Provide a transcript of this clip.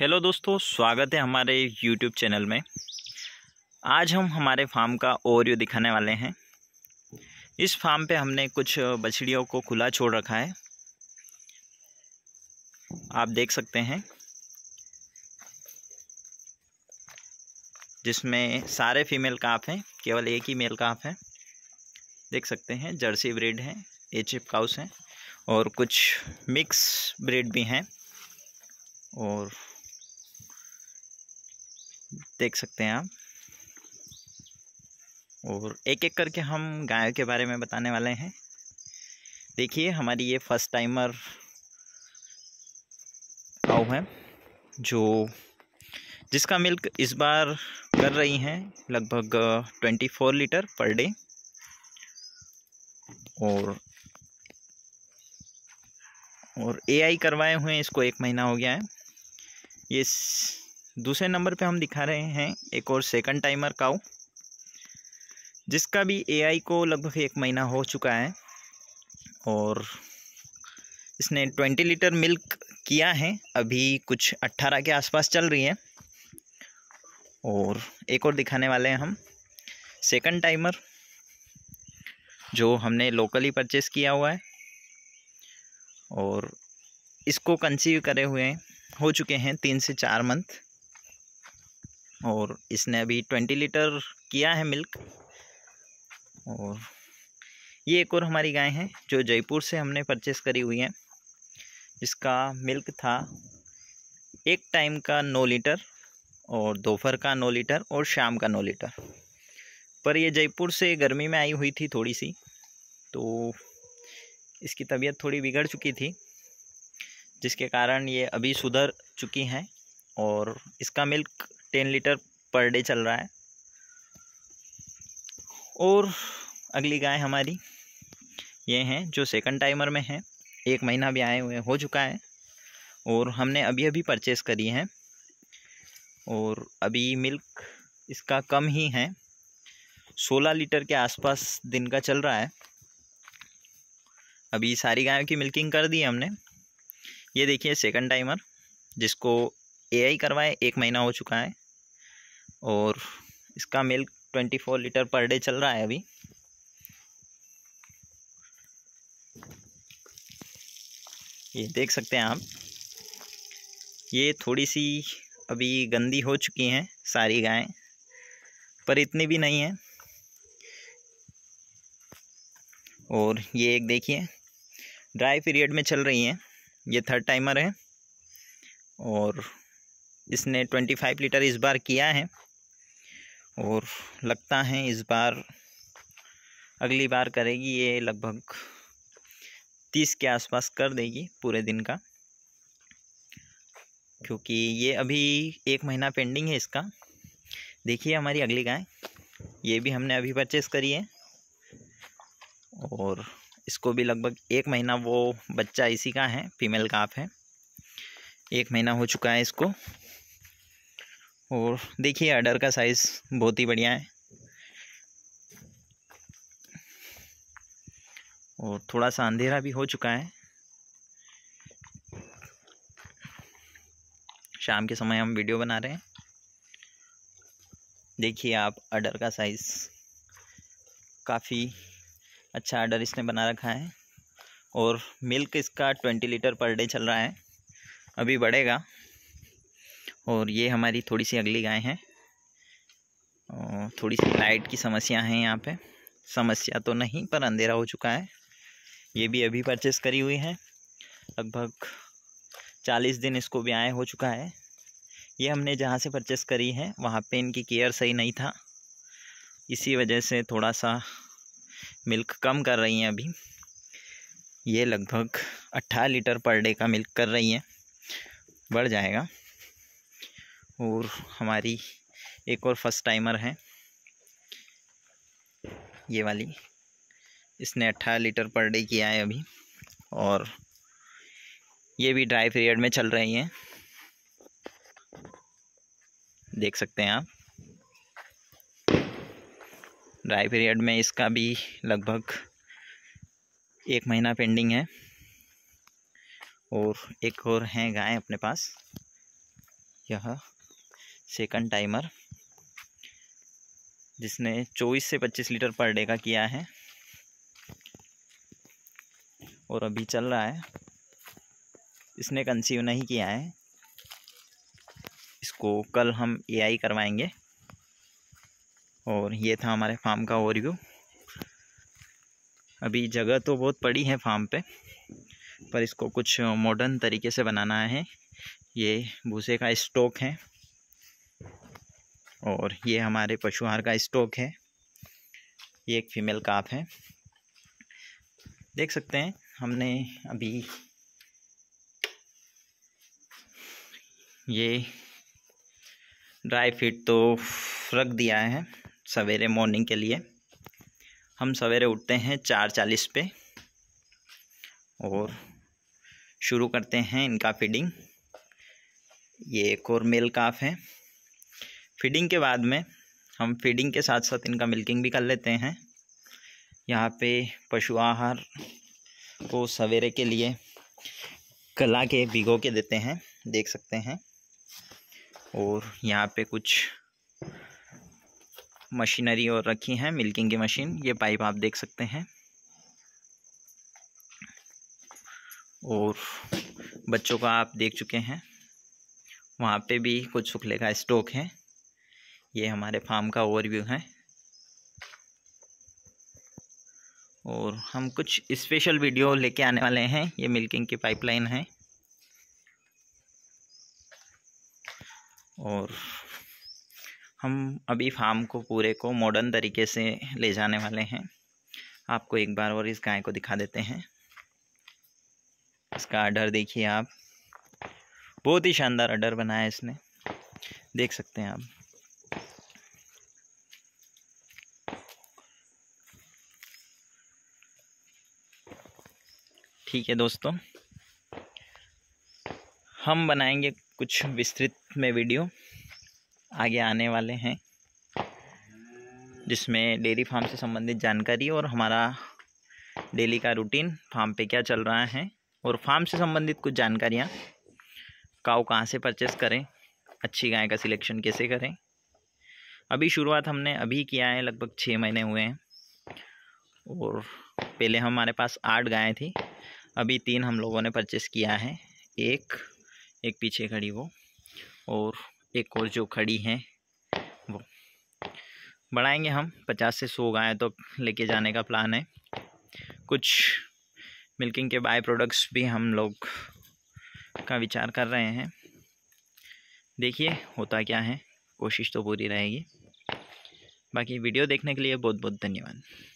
hello दोस्तों स्वागत है हमारे यूट्यूब चैनल में आज हम हमारे फार्म का ओवरव्यू दिखाने वाले हैं इस फार्म पे हमने कुछ बछड़ियों को खुला छोड़ रखा है आप देख सकते हैं जिसमें सारे फीमेल काफ हैं केवल एक ही मेल काफ है देख सकते हैं जर्सी ब्रीड हैं ये काउस हैं और कुछ मिक्स ब्रीड भी हैं और देख सकते हैं आप और एक एक करके हम गायों के बारे में बताने वाले हैं देखिए हमारी ये फर्स्ट टाइमर गाँव है जो जिसका मिल्क इस बार कर रही हैं लगभग twenty four litre per day और और एआई करवाए हुए हैं इसको एक महीना हो गया है ये दूसरे नंबर पे हम दिखा रहे हैं एक और सेकंड टाइमर काउ जिसका भी एआई को लगभग एक महीना हो चुका है और इसने ट्वेंटी लीटर मिल्क किया है अभी कुछ अट्ठारह के आसपास चल रही है और एक और दिखाने वाले हैं हम सेकंड टाइमर जो हमने लोकली परचेस किया हुआ है और इसको कंसीव करे हुए हैं हो चुके हैं तीन से चार मंथ और इसने अभी ट्वेंटी लीटर किया है मिल्क और ये एक और हमारी गाय है जो जयपुर से हमने परचेस करी हुई है जिसका मिल्क था एक टाइम का नौ लीटर और दोपहर का नौ लीटर और शाम का नौ लीटर पर यह जयपुर से गर्मी में आई हुई थी थोड़ी सी तो इसकी तबीयत थोड़ी बिगड़ चुकी थी जिसके कारण ये अभी सुधर चुकी हैं और इसका milk ten litre per day चल रहा है और अगली गाय हमारी ये हैं जो सेकंड टाइमर में हैं एक महीना भी आए हुए हो चुका है और हमने अभी अभी परचेस करी है और अभी मिल्क इसका कम ही है सोलह लीटर के आसपास दिन का चल रहा है अभी सारी गायों की मिल्किंग कर दी है हमने ये देखिए सेकंड टाइमर जिसको एआई करवाए एक महीना हो चुका है और इसका milk twenty four litre per day चल रहा है अभी ये देख सकते हैं आप ये थोड़ी सी अभी गंदी हो चुकी हैं सारी गायें पर इतनी भी नहीं है और ये एक देखिए ड्राई पीरियड में चल रही हैं ये थर्ड टाइमर है और इसने ट्वेंटी फाइव लीटर इस बार किया है और लगता है इस बार अगली बार करेगी ये लगभग तीस के आसपास कर देगी पूरे दिन का क्योंकि ये अभी एक महीना पेंडिंग है इसका देखिए हमारी अगली गाय ये भी हमने अभी परचेज़ करी है और इसको भी लगभग एक महीना वो बच्चा इसी का है फीमेल काफ है एक महीना हो चुका है इसको और देखिए अडर का साइज़ बहुत ही बढ़िया है और थोड़ा सा अंधेरा भी हो चुका है शाम के समय हम वीडियो बना रहे हैं देखिए आप अडर का साइज़ काफ़ी अच्छा आर्डर इसने बना रखा है और मिल्क इसका ट्वेंटी लीटर पर डे चल रहा है अभी बढ़ेगा और ये हमारी थोड़ी सी अगली गाय हैं और थोड़ी सी लाइट की समस्या है यहाँ पे समस्या तो नहीं पर अंधेरा हो चुका है ये भी अभी परचेस करी हुई है लगभग चालीस दिन इसको भी आए हो चुका है ये हमने जहाँ से परचेस करी है वहाँ पे इनकी केयर सही नहीं था इसी वजह से थोड़ा सा मिल्क कम कर रही हैं अभी ये लगभग अट्ठारह लीटर पर डे का मिल्क कर रही हैं बढ़ जाएगा और हमारी एक और फर्स्ट टाइमर है ये वाली इसने अट्ठारह लीटर पर डे किया है अभी और ये भी ड्राई पीरियड में चल रही हैं देख सकते हैं आप ड्राई पीरियड में इसका भी लगभग एक महीना पेंडिंग है और एक और हैं गाय अपने पास यह सेकंड टाइमर जिसने 24 से 25 लीटर पर डे का किया है और अभी चल रहा है इसने कंसीव नहीं किया है इसको कल हम एआई करवाएंगे और ये था हमारे फार्म का ओवरव्यू अभी जगह तो बहुत पड़ी है फार्म पे पर इसको कुछ मॉडर्न तरीके से बनाना है ये भूसे का स्टॉक है और ये हमारे पशु आहार का स्टॉक है ये एक फीमेल काफ है देख सकते हैं हमने अभी ये ड्राई फीड तो रख दिया है सवेरे मॉर्निंग के लिए हम सवेरे उठते हैं चार चालीस पे और शुरू करते हैं इनका फीडिंग ये एक और मेल काफ है फीडिंग के बाद में हम फीडिंग के साथ साथ इनका मिल्किंग भी कर लेते हैं यहाँ पे पशु आहार को सवेरे के लिए कला के भिगो के देते हैं देख सकते हैं और यहाँ पे कुछ मशीनरी और रखी है मिल्किंग की मशीन ये पाइप आप देख सकते हैं और बच्चों का आप देख चुके हैं वहाँ पे भी कुछ सुखले का स्टॉक है ये हमारे फार्म का ओवरव्यू है और हम कुछ स्पेशल वीडियो लेके आने वाले हैं ये मिल्किंग की पाइपलाइन है और हम अभी फार्म को पूरे को मॉडर्न तरीके से ले जाने वाले हैं आपको एक बार और इस गाय को दिखा देते हैं इसका अडर देखिए आप बहुत ही शानदार अडर बनाया इसने देख सकते हैं आप ठीक है दोस्तों हम बनाएंगे कुछ विस्तृत में वीडियो आगे आने वाले हैं जिसमें डेयरी फार्म से संबंधित जानकारी और हमारा डेली का रूटीन फार्म पे क्या चल रहा है और फार्म से संबंधित कुछ जानकारियाँ काउ कहाँ से परचेस करें अच्छी गाय का सिलेक्शन कैसे करें अभी शुरुआत हमने अभी किया है लगभग छः महीने हुए हैं और पहले हमारे पास आठ गायें थी अभी तीन हम लोगों ने परचेस किया है एक एक पीछे खड़ी वो और एक और जो खड़ी हैं वो बढ़ाएंगे हम पचास से सौ गायें तो लेके जाने का प्लान है कुछ मिल्किंग के बाय प्रोडक्ट्स भी हम लोग का विचार कर रहे हैं देखिए होता क्या है कोशिश तो पूरी रहेगी बाकी वीडियो देखने के लिए बहुत बहुत धन्यवाद